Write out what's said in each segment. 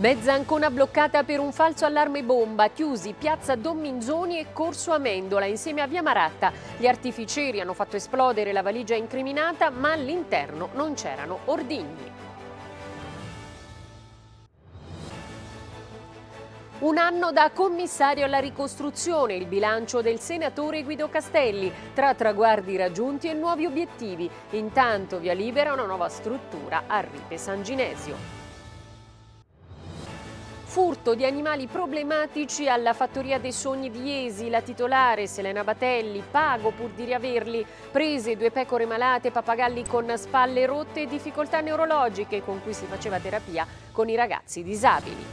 Mezza Ancona bloccata per un falso allarme bomba, chiusi piazza Don Minzoni e Corso Amendola insieme a Via Maratta. Gli artificieri hanno fatto esplodere la valigia incriminata ma all'interno non c'erano ordigni. Un anno da commissario alla ricostruzione, il bilancio del senatore Guido Castelli, tra traguardi raggiunti e nuovi obiettivi. Intanto via libera una nuova struttura a Ripe San Ginesio. Furto di animali problematici alla Fattoria dei Sogni di Esi, la titolare Selena Batelli, pago pur di riaverli, prese due pecore malate, papagalli con spalle rotte e difficoltà neurologiche con cui si faceva terapia con i ragazzi disabili.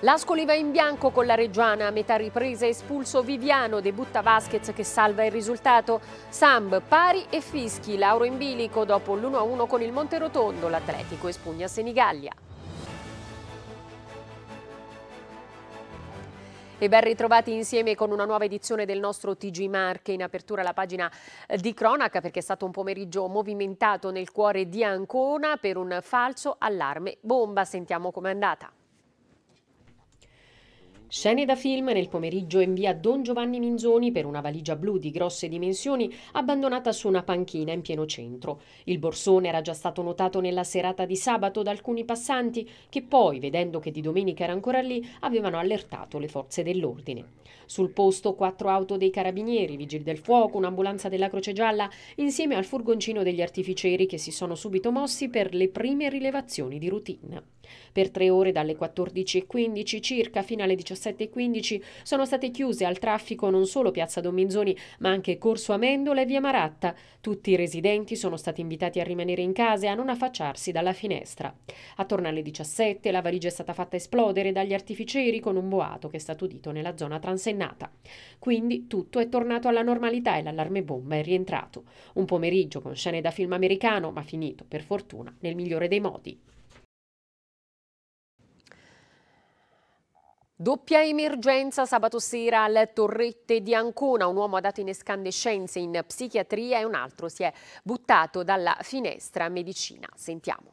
L'Ascoli va in bianco con la Reggiana, a metà ripresa espulso Viviano, debutta Vasquez che salva il risultato. Samb pari e fischi, Lauro in bilico dopo l'1-1 con il Monterotondo, l'Atletico espugna Senigallia. E ben ritrovati insieme con una nuova edizione del nostro TG Marche in apertura alla pagina eh, di cronaca perché è stato un pomeriggio movimentato nel cuore di Ancona per un falso allarme bomba. Sentiamo com'è andata. Scene da film nel pomeriggio in via Don Giovanni Minzoni per una valigia blu di grosse dimensioni abbandonata su una panchina in pieno centro. Il borsone era già stato notato nella serata di sabato da alcuni passanti che poi, vedendo che di domenica era ancora lì, avevano allertato le forze dell'ordine. Sul posto quattro auto dei carabinieri, vigili del fuoco, un'ambulanza della Croce Gialla, insieme al furgoncino degli artificieri che si sono subito mossi per le prime rilevazioni di routine. Per tre ore dalle 14.15 circa fino alle 17.00 17.15 sono state chiuse al traffico non solo Piazza Dominzoni ma anche Corso Amendola e Via Maratta. Tutti i residenti sono stati invitati a rimanere in casa e a non affacciarsi dalla finestra. Attorno alle 17 la valigia è stata fatta esplodere dagli artificieri con un boato che è stato udito nella zona transennata. Quindi tutto è tornato alla normalità e l'allarme bomba è rientrato. Un pomeriggio con scene da film americano ma finito per fortuna nel migliore dei modi. Doppia emergenza sabato sera al Torrette di Ancona. Un uomo ha dato in escandescenze in psichiatria e un altro si è buttato dalla finestra medicina. Sentiamo.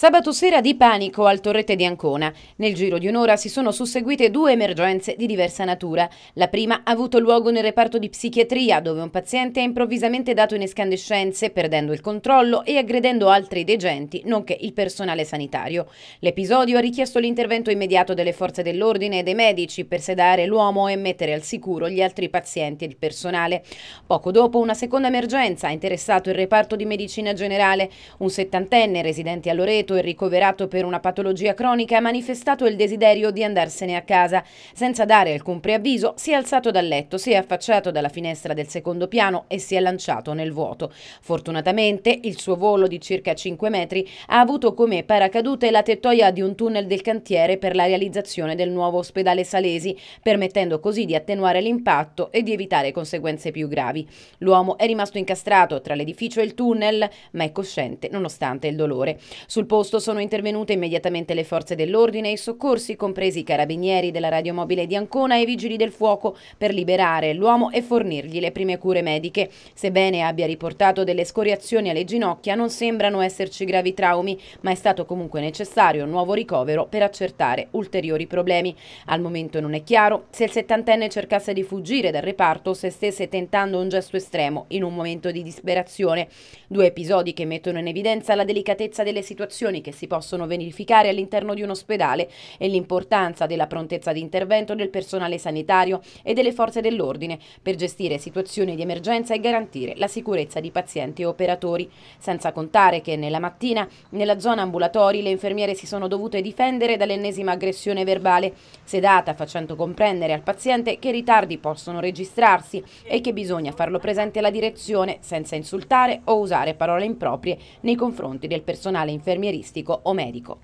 Sabato sera di panico al Torrette di Ancona. Nel giro di un'ora si sono susseguite due emergenze di diversa natura. La prima ha avuto luogo nel reparto di psichiatria, dove un paziente è improvvisamente dato in escandescenze, perdendo il controllo e aggredendo altri degenti, nonché il personale sanitario. L'episodio ha richiesto l'intervento immediato delle forze dell'ordine e dei medici per sedare l'uomo e mettere al sicuro gli altri pazienti e il personale. Poco dopo una seconda emergenza ha interessato il reparto di medicina generale. Un settantenne residente a Loreto Roseto e ricoverato per una patologia cronica ha manifestato il desiderio di andarsene a casa. Senza dare alcun preavviso si è alzato dal letto, si è affacciato dalla finestra del secondo piano e si è lanciato nel vuoto. Fortunatamente il suo volo di circa 5 metri ha avuto come paracadute la tettoia di un tunnel del cantiere per la realizzazione del nuovo ospedale Salesi, permettendo così di attenuare l'impatto e di evitare conseguenze più gravi. L'uomo è rimasto incastrato tra l'edificio e il tunnel, ma è cosciente nonostante il dolore. Sul posto posto sono intervenute immediatamente le forze dell'ordine e i soccorsi, compresi i carabinieri della radiomobile di Ancona e i vigili del fuoco, per liberare l'uomo e fornirgli le prime cure mediche. Sebbene abbia riportato delle scoriazioni alle ginocchia, non sembrano esserci gravi traumi, ma è stato comunque necessario un nuovo ricovero per accertare ulteriori problemi. Al momento non è chiaro se il settantenne cercasse di fuggire dal reparto o se stesse tentando un gesto estremo in un momento di disperazione. Due episodi che mettono in evidenza la delicatezza delle situazioni situazioni che si possono verificare all'interno di un ospedale e l'importanza della prontezza di intervento del personale sanitario e delle forze dell'ordine per gestire situazioni di emergenza e garantire la sicurezza di pazienti e operatori. Senza contare che nella mattina nella zona ambulatori le infermiere si sono dovute difendere dall'ennesima aggressione verbale, sedata facendo comprendere al paziente che ritardi possono registrarsi e che bisogna farlo presente alla direzione senza insultare o usare parole improprie nei confronti del personale infermieristico infermieristico o medico.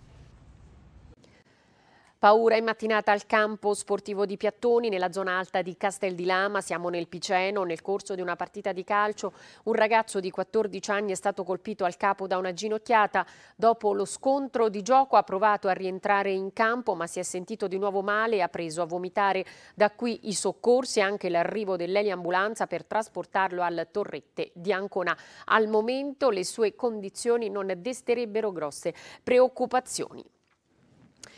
Paura in mattinata al campo sportivo di Piattoni, nella zona alta di Castel di Lama, siamo nel Piceno, nel corso di una partita di calcio, un ragazzo di 14 anni è stato colpito al capo da una ginocchiata, dopo lo scontro di gioco ha provato a rientrare in campo ma si è sentito di nuovo male e ha preso a vomitare, da qui i soccorsi e anche l'arrivo dell'eliambulanza per trasportarlo al Torrette di Ancona. Al momento le sue condizioni non desterebbero grosse preoccupazioni.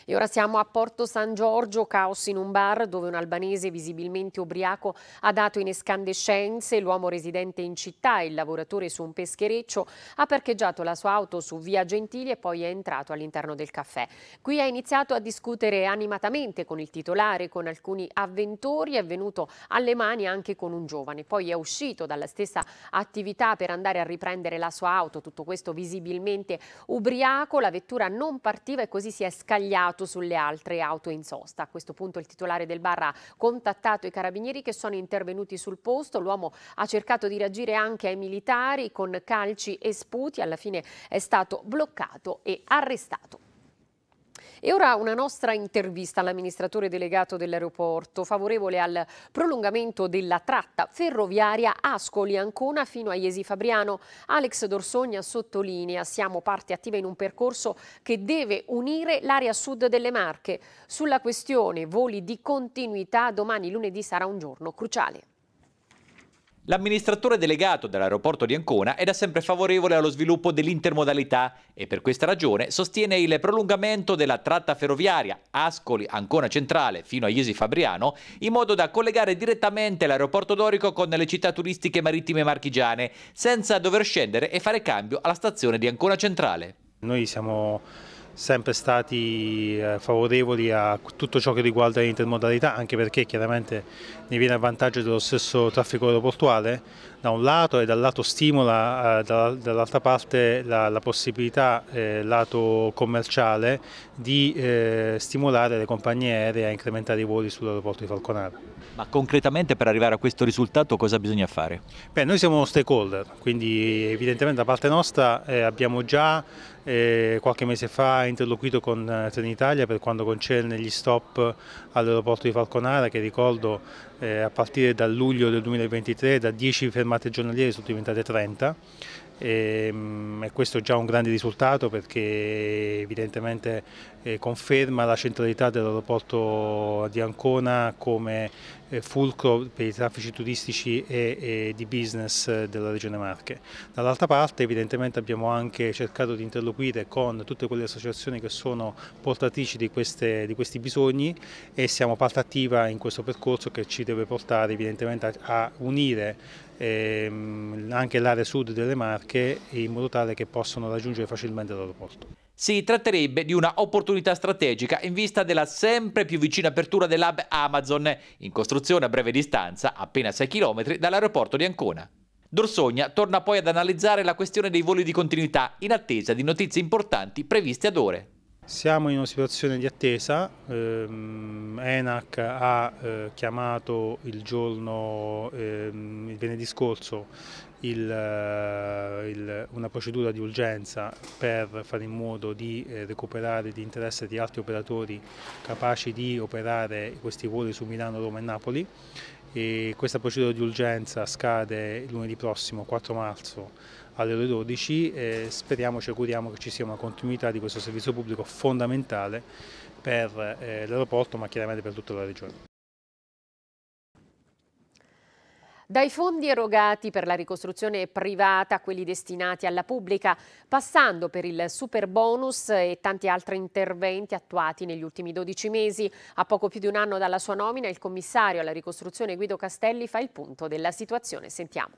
E ora siamo a Porto San Giorgio, caos in un bar dove un albanese visibilmente ubriaco ha dato in escandescenze l'uomo residente in città e il lavoratore su un peschereccio, ha parcheggiato la sua auto su via Gentili e poi è entrato all'interno del caffè. Qui ha iniziato a discutere animatamente con il titolare, con alcuni avventori, è venuto alle mani anche con un giovane. Poi è uscito dalla stessa attività per andare a riprendere la sua auto, tutto questo visibilmente ubriaco, la vettura non partiva e così si è scagliato scatenato sulle altre auto in sosta. A questo punto il titolare del bar ha contattato i carabinieri che sono intervenuti sul posto. L'uomo ha cercato di reagire anche ai militari con calci e sputi. Alla fine è stato bloccato e arrestato. E ora una nostra intervista all'amministratore delegato dell'aeroporto, favorevole al prolungamento della tratta ferroviaria Ascoli-Ancona fino a Iesi Fabriano. Alex Dorsogna sottolinea siamo parte attiva in un percorso che deve unire l'area sud delle Marche. Sulla questione voli di continuità domani lunedì sarà un giorno cruciale. L'amministratore delegato dell'aeroporto di Ancona è da sempre favorevole allo sviluppo dell'intermodalità e per questa ragione sostiene il prolungamento della tratta ferroviaria Ascoli-Ancona Centrale fino a Iesi Fabriano in modo da collegare direttamente l'aeroporto dorico con le città turistiche marittime marchigiane senza dover scendere e fare cambio alla stazione di Ancona Centrale. Noi siamo sempre stati eh, favorevoli a tutto ciò che riguarda l'intermodalità, anche perché chiaramente ne viene a vantaggio dello stesso traffico aeroportuale, da un lato e dal lato stimola eh, dall'altra parte la, la possibilità, eh, lato commerciale, di eh, stimolare le compagnie aeree a incrementare i voli sull'aeroporto di Falconara. Ma concretamente per arrivare a questo risultato cosa bisogna fare? Beh, noi siamo stakeholder, quindi evidentemente da parte nostra eh, abbiamo già eh, qualche mese fa interloquito con eh, Trenitalia per quanto concerne gli stop all'aeroporto di Falconara che ricordo eh, a partire dal luglio del 2023 da 10 fermate giornaliere sono diventate 30 e, ehm, e questo è già un grande risultato perché evidentemente conferma la centralità dell'aeroporto di Ancona come eh, fulcro per i traffici turistici e, di business eh, della Regione Marche. Dall'altra parte evidentemente abbiamo anche cercato di interloquire con tutte quelle associazioni che sono portatrici di, queste, di questi bisogni e siamo parte attiva in questo percorso che ci deve portare evidentemente a unire ehm, anche l'area sud delle Marche in modo tale che possano raggiungere facilmente l'aeroporto. Si tratterebbe di una opportunità strategica in vista della sempre più vicina apertura dell'hub Amazon, in costruzione a breve distanza, appena 6 km, dall'aeroporto di Ancona. Dorsogna torna poi ad analizzare la questione dei voli di continuità in attesa di notizie importanti previste ad ore. Siamo in una situazione di attesa, ehm, ENAC ha eh, chiamato il giorno, ehm, il venerdì scorso, il, eh, il, una procedura di urgenza per fare in modo di eh, recuperare l'interesse di altri operatori capaci di operare questi voli su Milano, Roma e Napoli. E questa procedura di urgenza scade lunedì prossimo, 4 marzo alle ore 12 e speriamo, ci auguriamo che ci sia una continuità di questo servizio pubblico fondamentale per eh, l'aeroporto ma chiaramente per tutta la regione. Dai fondi erogati per la ricostruzione privata a quelli destinati alla pubblica, passando per il super bonus e tanti altri interventi attuati negli ultimi 12 mesi. A poco più di un anno dalla sua nomina, il commissario alla ricostruzione Guido Castelli fa il punto della situazione. Sentiamo.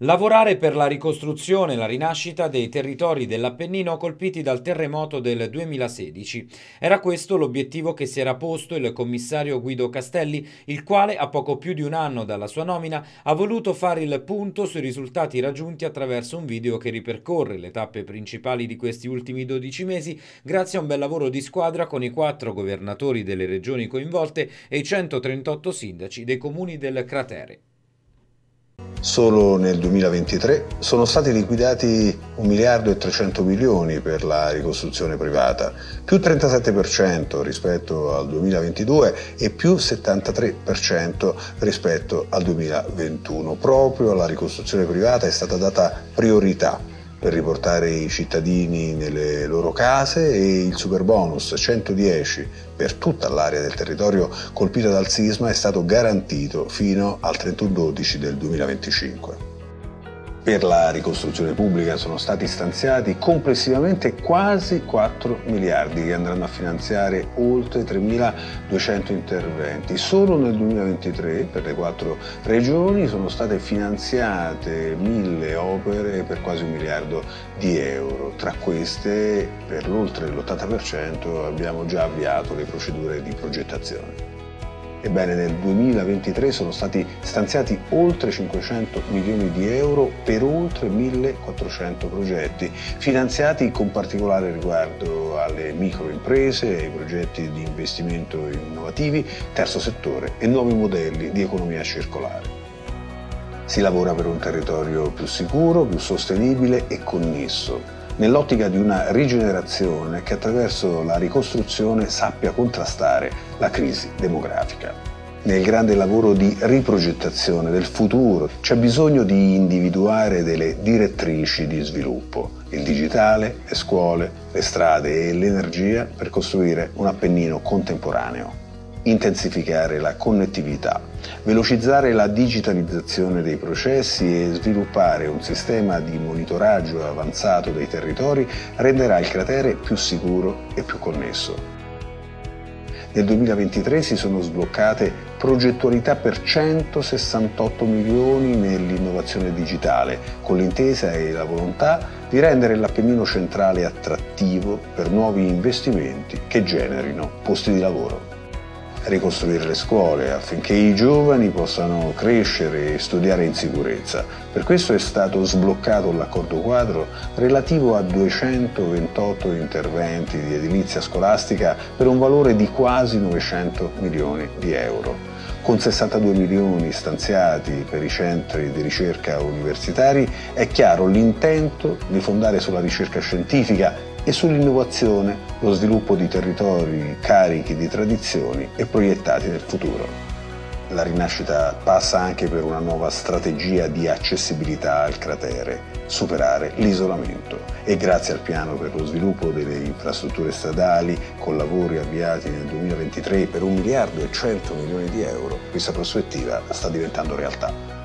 Lavorare per la ricostruzione e la rinascita dei territori dell'Appennino colpiti dal terremoto del 2016. Era questo l'obiettivo che si era posto il commissario Guido Castelli, il quale a poco più di un anno dalla sua nomina ha voluto fare il punto sui risultati raggiunti attraverso un video che ripercorre le tappe principali di questi ultimi 12 mesi grazie a un bel lavoro di squadra con i quattro governatori delle regioni coinvolte e i 138 sindaci dei comuni del cratere. Solo nel 2023 sono stati liquidati 1 miliardo e 300 milioni per la ricostruzione privata, più 37% rispetto al 2022 e più 73% rispetto al 2021. Proprio alla ricostruzione privata è stata data priorità per riportare i cittadini nelle loro case e il super bonus 110 per tutta l'area del territorio colpita dal sisma è stato garantito fino al 31 12 del 2025. Per la ricostruzione pubblica sono stati stanziati complessivamente quasi 4 miliardi che andranno a finanziare oltre 3.200 interventi. Solo nel 2023 per le quattro regioni sono state finanziate mille opere per quasi un miliardo di euro. Tra queste per l'oltre l'80% abbiamo già avviato le procedure di progettazione. Ebbene, nel 2023 sono stati stanziati oltre 500 milioni di euro per oltre 1400 progetti, finanziati con particolare riguardo alle microimprese, ai progetti di investimento innovativi, terzo settore e nuovi modelli di economia circolare. Si lavora per un territorio più sicuro, più sostenibile e connesso, nell'ottica di una rigenerazione che attraverso la ricostruzione sappia contrastare la crisi demografica nel grande lavoro di riprogettazione del futuro. C'è bisogno di individuare delle direttrici di sviluppo, il digitale, le scuole, le strade e l'energia per costruire un Appennino contemporaneo intensificare la connettività, velocizzare la digitalizzazione dei processi e sviluppare un sistema di monitoraggio avanzato dei territori renderà il cratere più sicuro e più connesso. Nel 2023 si sono sbloccate progettualità per 168 milioni nell'innovazione digitale, con l'intesa e la volontà di rendere l'Appennino centrale attrattivo per nuovi investimenti che generino posti di lavoro ricostruire le scuole affinché i giovani possano crescere e studiare in sicurezza. Per questo è stato sbloccato l'accordo quadro relativo a 228 interventi di edilizia scolastica per un valore di quasi 900 milioni di euro con 62 milioni stanziati per i centri di ricerca universitari, è chiaro l'intento di fondare sulla ricerca scientifica e sull'innovazione, lo sviluppo di territori carichi di tradizioni e proiettati nel futuro. La rinascita passa anche per una nuova strategia di accessibilità al cratere, superare l'isolamento e grazie al piano per lo sviluppo delle infrastrutture stradali, con lavori avviati nel 2023 per 1 miliardo e 100 milioni di euro, questa prospettiva sta diventando realtà.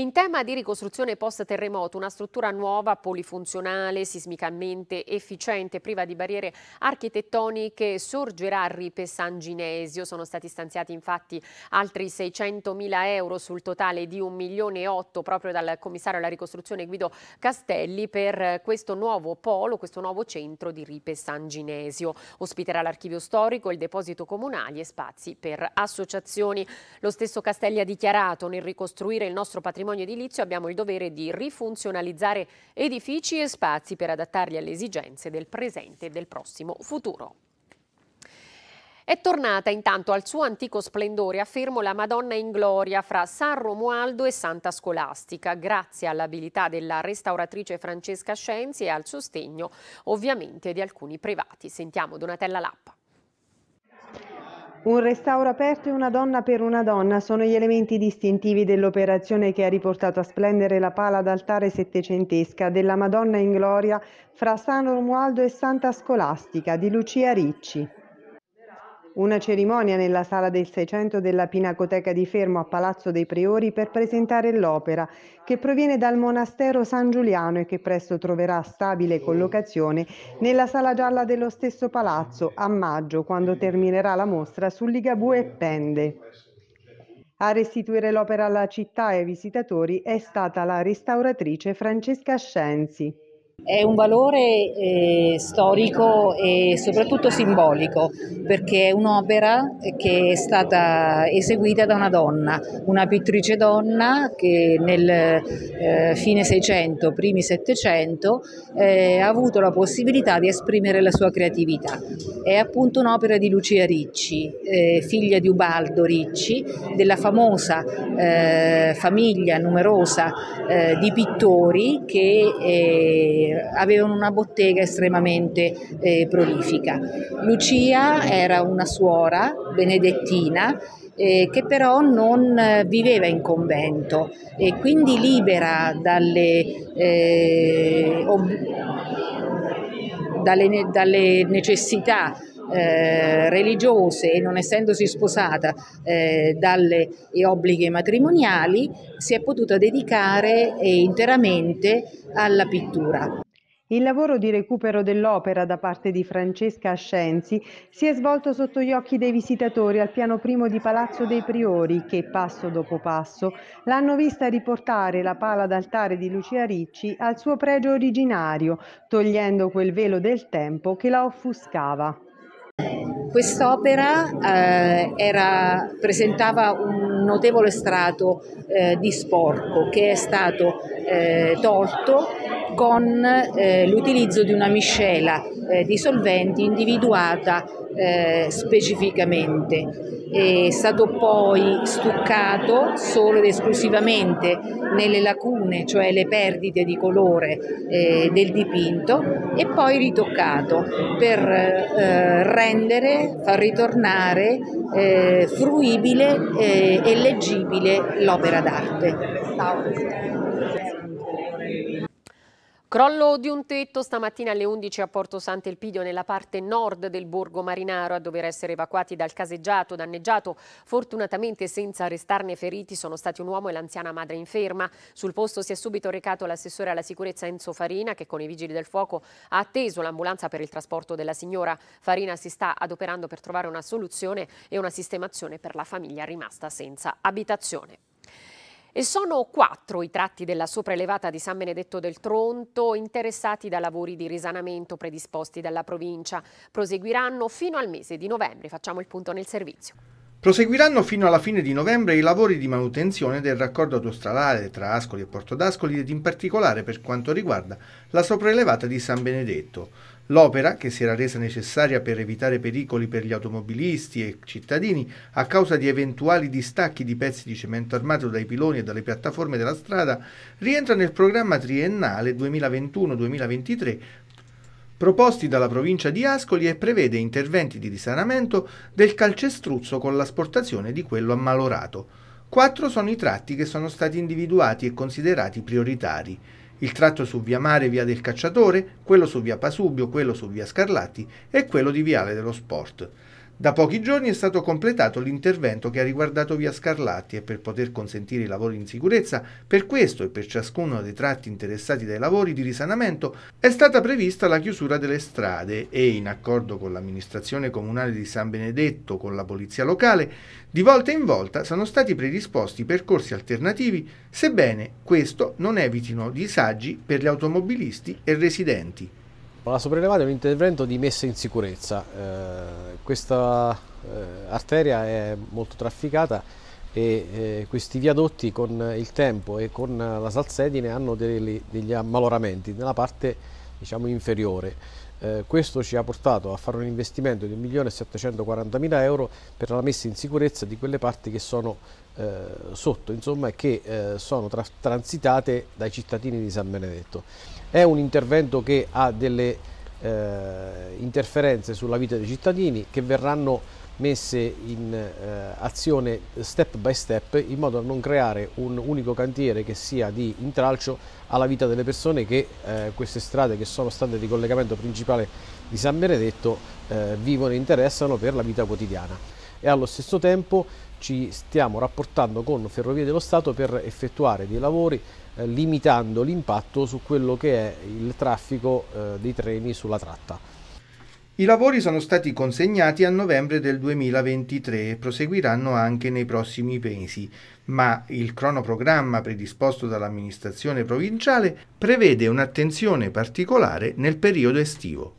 in tema di ricostruzione post-terremoto, una struttura nuova, polifunzionale, sismicamente efficiente, priva di barriere architettoniche, sorgerà a Ripe San Ginesio. Sono stati stanziati infatti altri 600 mila euro sul totale di 1 milione e 8 proprio dal commissario alla ricostruzione Guido Castelli per questo nuovo polo, questo nuovo centro di Ripe San Ginesio. Ospiterà l'archivio storico, il deposito comunale e spazi per associazioni. Lo stesso Castelli ha dichiarato nel ricostruire il nostro patrimonio patrimonio edilizio abbiamo il dovere di rifunzionalizzare edifici e spazi per adattarli alle esigenze del presente e del prossimo futuro. È tornata intanto al suo antico splendore affermo la Madonna in Gloria fra San Romualdo e Santa Scolastica, grazie all'abilità della restauratrice Francesca Scienzi e al sostegno ovviamente di alcuni privati. Sentiamo Donatella Lappa. Un restauro aperto e una donna per una donna sono gli elementi distintivi dell'operazione che ha riportato a splendere la pala d'altare settecentesca della Madonna in Gloria fra San Romualdo e Santa Scolastica di Lucia Ricci. Una cerimonia nella sala del 600 della Pinacoteca di Fermo a Palazzo dei Priori per presentare l'opera, che proviene dal monastero San Giuliano e che presto troverà stabile collocazione nella sala gialla dello stesso palazzo a maggio, quando terminerà la mostra su Ligabue e Pende. A restituire l'opera alla città e ai visitatori è stata la restauratrice Francesca Scenzi. È un valore eh, storico e soprattutto simbolico perché è un'opera che è stata eseguita da una donna, una pittrice donna che nel eh, fine 600, primi 700 eh, ha avuto la possibilità di esprimere la sua creatività. È appunto un'opera di Lucia Ricci, eh, figlia di Ubaldo Ricci, della famosa eh, famiglia numerosa eh, di pittori che avevano una bottega estremamente eh, prolifica. Lucia era una suora benedettina eh, che però non eh, viveva in convento e quindi libera dalle, eh, ob- dalle, ne- dalle necessità eh, religiose e non essendosi sposata eh, dalle eh, obblighi matrimoniali si è potuta dedicare eh, interamente alla pittura. Il lavoro di recupero dell'opera da parte di Francesca Ascenzi si è svolto sotto gli occhi dei visitatori al piano primo di Palazzo dei Priori che, passo dopo passo, l'hanno vista riportare la pala d'altare di Lucia Ricci al suo pregio originario, togliendo quel velo del tempo che la offuscava. Quest'opera eh, era, presentava un notevole strato eh, di sporco che è stato eh, tolto con eh, l'utilizzo di una miscela eh, di solventi individuata eh, specificamente. È stato poi stuccato solo ed esclusivamente nelle lacune, cioè le perdite di colore del dipinto, e poi ritoccato per rendere, far ritornare fruibile e leggibile l'opera d'arte. Crollo di un tetto stamattina alle 11 a Porto Sant'Elpidio nella parte nord del borgo marinaro a dover essere evacuati dal caseggiato danneggiato. Fortunatamente senza restarne feriti sono stati un uomo e l'anziana madre inferma. Sul posto si è subito recato l'assessore alla sicurezza Enzo Farina che con i vigili del fuoco ha atteso l'ambulanza per il trasporto della signora. Farina si sta adoperando per trovare una soluzione e una sistemazione per la famiglia rimasta senza abitazione. E sono quattro i tratti della sopraelevata di San Benedetto del Tronto interessati da lavori di risanamento predisposti dalla provincia. Proseguiranno fino al mese di novembre. Facciamo il punto nel servizio. Proseguiranno fino alla fine di novembre i lavori di manutenzione del raccordo autostradale tra Ascoli e Porto d'Ascoli ed in particolare per quanto riguarda la sopraelevata di San Benedetto. L'opera, che si era resa necessaria per evitare pericoli per gli automobilisti e cittadini a causa di eventuali distacchi di pezzi di cemento armato dai piloni e dalle piattaforme della strada, rientra nel programma triennale 2021-2023 proposti dalla provincia di Ascoli e prevede interventi di risanamento del calcestruzzo con l'asportazione di quello ammalorato. Quattro sono i tratti che sono stati individuati e considerati prioritari il tratto su via Mare via del Cacciatore, quello su via Pasubio, quello su via Scarlatti e quello di Viale dello Sport. Da pochi giorni è stato completato l'intervento che ha riguardato via Scarlatti e per poter consentire i lavori in sicurezza, per questo e per ciascuno dei tratti interessati dai lavori di risanamento, è stata prevista la chiusura delle strade e, in accordo con l'amministrazione comunale di San Benedetto, con la polizia locale, di volta in volta sono stati predisposti percorsi alternativi, sebbene questo non evitino disagi per gli automobilisti e residenti. La sopraelevata è un intervento di messa in sicurezza. Eh, questa eh, arteria è molto trafficata e eh, questi viadotti con il tempo e con la salsedine hanno degli, degli ammaloramenti nella parte diciamo, inferiore. Eh, questo ci ha portato a fare un investimento di 1.740.000 euro per la messa in sicurezza di quelle parti che sono eh, sotto, insomma, che eh, sono tra transitate dai cittadini di San Benedetto. È un intervento che ha delle eh, interferenze sulla vita dei cittadini che verranno messe in eh, azione step by step in modo da non creare un unico cantiere che sia di intralcio alla vita delle persone che eh, queste strade che sono state di collegamento principale di San Benedetto eh, vivono e interessano per la vita quotidiana e allo stesso tempo ci stiamo rapportando con Ferrovie dello Stato per effettuare dei lavori eh, limitando l'impatto su quello che è il traffico eh, dei treni sulla tratta. I lavori sono stati consegnati a novembre del 2023 e proseguiranno anche nei prossimi mesi, ma il cronoprogramma predisposto dall'amministrazione provinciale prevede un'attenzione particolare nel periodo estivo.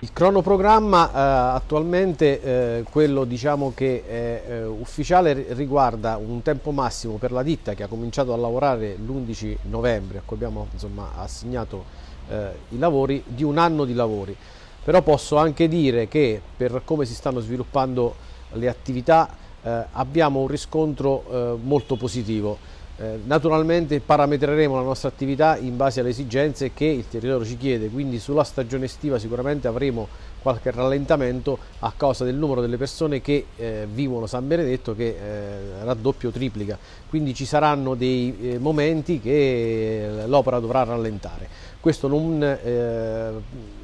Il cronoprogramma eh, attualmente, eh, quello diciamo che è eh, ufficiale, riguarda un tempo massimo per la ditta che ha cominciato a lavorare l'11 novembre, a cui abbiamo insomma, assegnato eh, i lavori, di un anno di lavori. Però posso anche dire che per come si stanno sviluppando le attività eh, abbiamo un riscontro eh, molto positivo. Eh, naturalmente parametreremo la nostra attività in base alle esigenze che il territorio ci chiede, quindi sulla stagione estiva sicuramente avremo qualche rallentamento a causa del numero delle persone che eh, vivono San Benedetto che eh, raddoppio triplica, quindi ci saranno dei eh, momenti che eh, l'opera dovrà rallentare. Questo non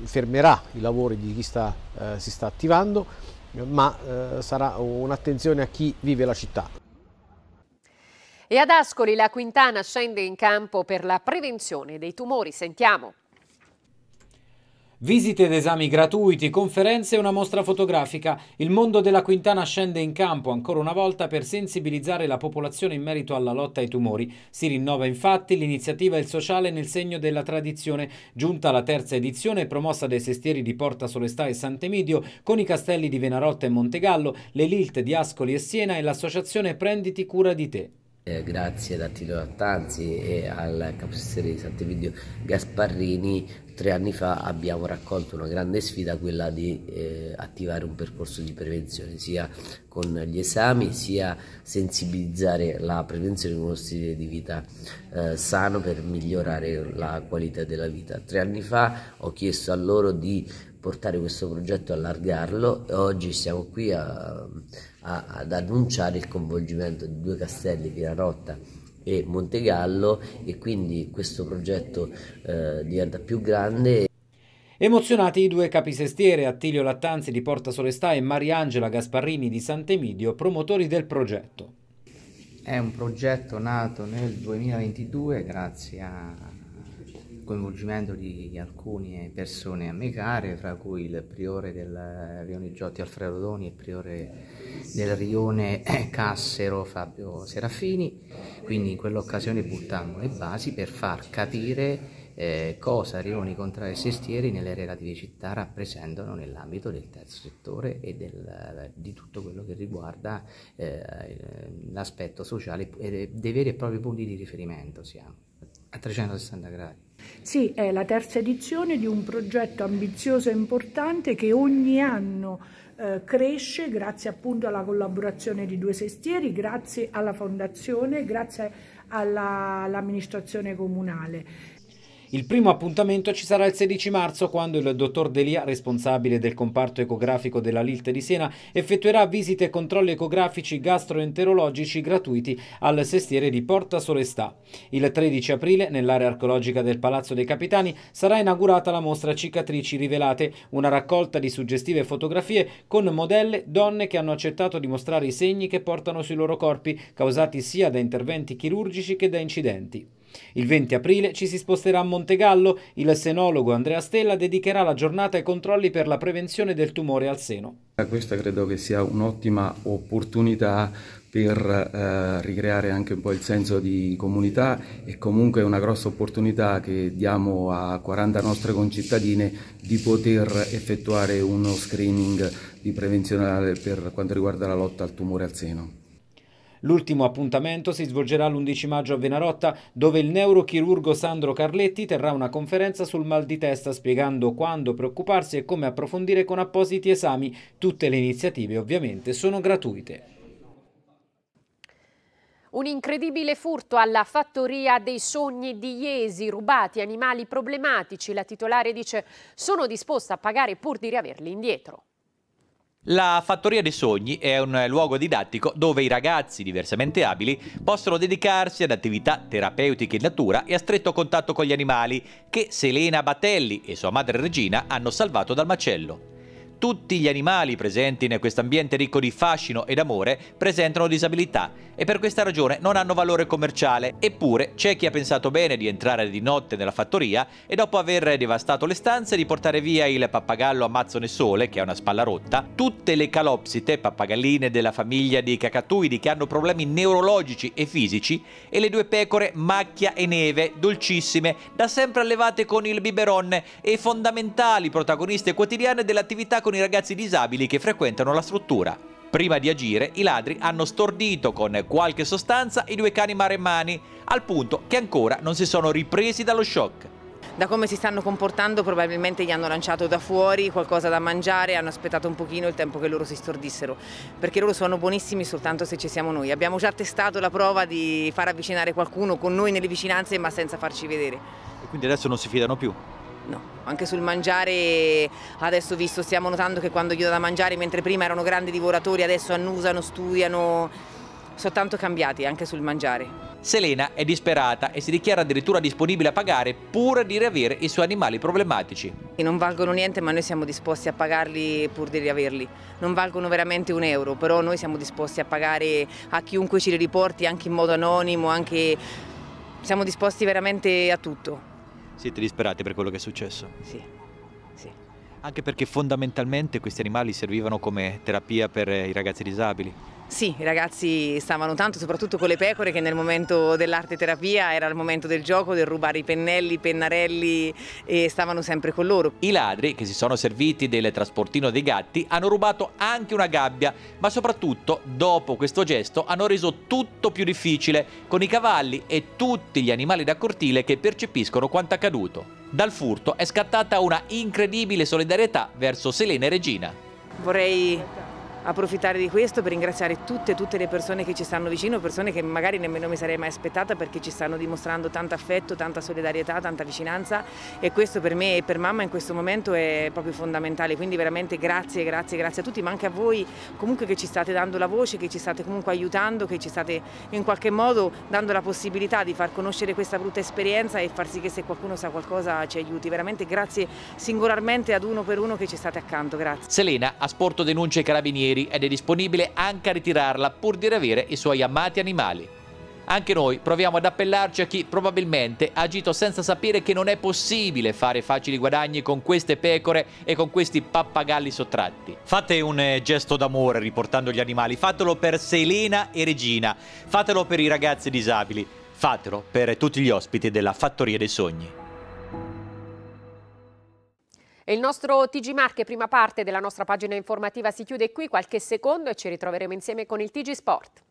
fermerà i lavori di chi sta, si sta attivando, ma sarà un'attenzione a chi vive la città. E ad Ascoli la Quintana scende in campo per la prevenzione dei tumori. Sentiamo. Visite ed esami gratuiti, conferenze e una mostra fotografica. Il mondo della Quintana scende in campo ancora una volta per sensibilizzare la popolazione in merito alla lotta ai tumori. Si rinnova infatti l'iniziativa Il Sociale nel segno della tradizione, giunta alla terza edizione promossa dai sestieri di Porta Solestà e Sant'Emidio, con i castelli di Venarotta e Montegallo, le Lilt di Ascoli e Siena e l'associazione Prenditi cura di te. Eh, grazie a Tito Attanzi e al capo di Sant'Evidio Gasparrini tre anni fa abbiamo raccolto una grande sfida, quella di eh, attivare un percorso di prevenzione, sia con gli esami, sia sensibilizzare la prevenzione con uno stile di vita eh, sano per migliorare la qualità della vita. Tre anni fa ho chiesto a loro di portare questo progetto, allargarlo e oggi siamo qui a, a, ad annunciare il coinvolgimento di due castelli, Pirarotta e Montegallo e quindi questo progetto eh, diventa più grande. Emozionati i due capisestiere Attilio Lattanzi di Porta Solestà e Mariangela Gasparrini di Sant'Emidio, promotori del progetto. È un progetto nato nel 2022 grazie a coinvolgimento di alcune persone a me care, fra cui il priore del Rione Giotti Alfredo Doni e il priore del Rione eh, Cassero Fabio Serafini. Quindi in quell'occasione buttammo le basi per far capire eh, cosa rioni contrari e sestieri nelle relative città rappresentano nell'ambito del terzo settore e del, di tutto quello che riguarda eh, l'aspetto sociale e dei veri e propri punti di riferimento siamo a 360 gradi. Sì, è la terza edizione di un progetto ambizioso e importante che ogni anno eh, cresce grazie appunto alla collaborazione di due sestieri, grazie alla fondazione, grazie all'amministrazione comunale. Il primo appuntamento ci sarà il 16 marzo quando il dottor Delia, responsabile del comparto ecografico della LILT di Siena, effettuerà visite e controlli ecografici gastroenterologici gratuiti al sestiere di Porta Solestà. Il 13 aprile, nell'area archeologica del Palazzo dei Capitani, sarà inaugurata la mostra Cicatrici rivelate, una raccolta di suggestive fotografie con modelle donne che hanno accettato di mostrare i segni che portano sui loro corpi, causati sia da interventi chirurgici che da incidenti. Il 20 aprile ci si sposterà a Montegallo, il senologo Andrea Stella dedicherà la giornata ai controlli per la prevenzione del tumore al seno. Questa credo che sia un'ottima opportunità per eh, ricreare anche un po' il senso di comunità e comunque è una grossa opportunità che diamo a 40 nostre concittadine di poter effettuare uno screening di prevenzione per quanto riguarda la lotta al tumore al seno. L'ultimo appuntamento si svolgerà l'11 maggio a Venarotta, dove il neurochirurgo Sandro Carletti terrà una conferenza sul mal di testa spiegando quando preoccuparsi e come approfondire con appositi esami. Tutte le iniziative ovviamente sono gratuite. Un incredibile furto alla fattoria dei sogni di Iesi, rubati animali problematici. La titolare dice sono disposta a pagare pur di riaverli indietro. La Fattoria dei Sogni è un luogo didattico dove i ragazzi diversamente abili possono dedicarsi ad attività terapeutiche in natura e a stretto contatto con gli animali che Selena Batelli e sua madre Regina hanno salvato dal macello tutti gli animali presenti in questo ambiente ricco di fascino ed amore presentano disabilità e per questa ragione non hanno valore commerciale, eppure c'è chi ha pensato bene di entrare di notte nella fattoria e dopo aver devastato le stanze di portare via il pappagallo Amazzone Sole, che ha una spalla rotta, tutte le calopsite, pappagalline della famiglia di cacatuidi che hanno problemi neurologici e fisici, e le due pecore Macchia e Neve, dolcissime, da sempre allevate con il biberon e fondamentali protagoniste quotidiane dell'attività con con i ragazzi disabili che frequentano la struttura. Prima di agire, i ladri hanno stordito con qualche sostanza i due cani maremmani, al punto che ancora non si sono ripresi dallo shock. Da come si stanno comportando probabilmente gli hanno lanciato da fuori qualcosa da mangiare, hanno aspettato un pochino il tempo che loro si stordissero, perché loro sono buonissimi soltanto se ci siamo noi. Abbiamo già testato la prova di far avvicinare qualcuno con noi nelle vicinanze ma senza farci vedere. E quindi adesso non si fidano più? no. Anche sul mangiare, adesso visto, stiamo notando che quando gli do da mangiare, mentre prima erano grandi divoratori, adesso annusano, studiano, sono tanto cambiati anche sul mangiare. Selena è disperata e si dichiara addirittura disponibile a pagare pur di riavere i suoi animali problematici. Non valgono niente ma noi siamo disposti a pagarli pur di riaverli. Non valgono veramente un euro, però noi siamo disposti a pagare a chiunque ci li riporti, anche in modo anonimo, anche... siamo disposti veramente a tutto. Siete disperati per quello che è successo? Sì, sì. Anche perché fondamentalmente questi animali servivano come terapia per i ragazzi disabili. Sì, i ragazzi stavano tanto, soprattutto con le pecore che nel momento dell'arte terapia era il momento del gioco, del rubare i pennelli, i pennarelli e stavano sempre con loro. I ladri, che si sono serviti del trasportino dei gatti, hanno rubato anche una gabbia, ma soprattutto dopo questo gesto hanno reso tutto più difficile con i cavalli e tutti gli animali da cortile che percepiscono quanto accaduto. Dal furto è scattata una incredibile solidarietà verso Selena e Regina. Vorrei approfittare di questo per ringraziare tutte, tutte le persone che ci stanno vicino, persone che magari nemmeno mi sarei mai aspettata perché ci stanno dimostrando tanto affetto, tanta solidarietà, tanta vicinanza e questo per me e per mamma in questo momento è proprio fondamentale, quindi veramente grazie, grazie, grazie a tutti, ma anche a voi comunque che ci state dando la voce, che ci state comunque aiutando, che ci state in qualche modo dando la possibilità di far conoscere questa brutta esperienza e far sì che se qualcuno sa qualcosa ci aiuti, veramente grazie singolarmente ad uno per uno che ci state accanto, grazie. Selena a Sporto denuncia i carabinieri neri ed è disponibile anche a ritirarla pur di avere i suoi amati animali. Anche noi proviamo ad appellarci a chi probabilmente ha agito senza sapere che non è possibile fare facili guadagni con queste pecore e con questi pappagalli sottratti. Fate un eh, gesto d'amore riportando gli animali, fatelo per Selena e Regina, fatelo per i ragazzi disabili, fatelo per tutti gli ospiti della Fattoria dei Sogni. E il nostro TG Marche, prima parte della nostra pagina informativa, si chiude qui qualche secondo e ci ritroveremo insieme con il TG Sport.